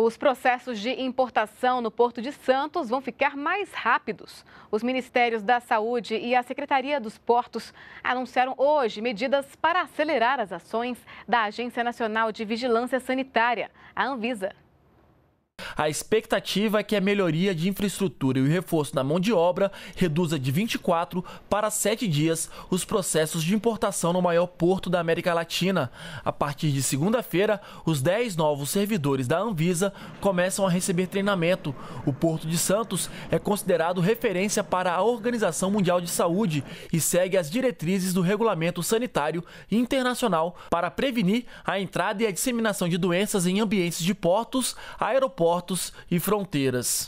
Os processos de importação no Porto de Santos vão ficar mais rápidos. Os Ministérios da Saúde e a Secretaria dos Portos anunciaram hoje medidas para acelerar as ações da Agência Nacional de Vigilância Sanitária, a Anvisa. A expectativa é que a melhoria de infraestrutura e o reforço na mão de obra reduza de 24 para 7 dias os processos de importação no maior porto da América Latina. A partir de segunda-feira, os 10 novos servidores da Anvisa começam a receber treinamento. O Porto de Santos é considerado referência para a Organização Mundial de Saúde e segue as diretrizes do Regulamento Sanitário Internacional para prevenir a entrada e a disseminação de doenças em ambientes de portos, aeroportos portos e fronteiras.